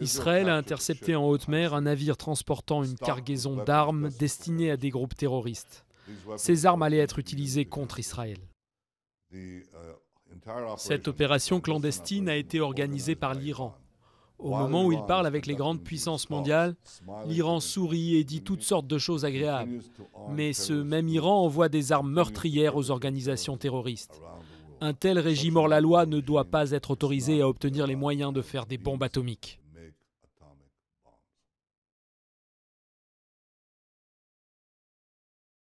Israël a intercepté en haute mer un navire transportant une cargaison d'armes destinées à des groupes terroristes. Ces armes allaient être utilisées contre Israël. Euh, Cette opération clandestine a été organisée par l'Iran. Au moment où il parle avec les grandes puissances mondiales, l'Iran sourit et dit toutes sortes de choses agréables. Mais ce même Iran envoie des armes meurtrières aux organisations terroristes. Un tel régime hors la loi ne doit pas être autorisé à obtenir les moyens de faire des bombes atomiques.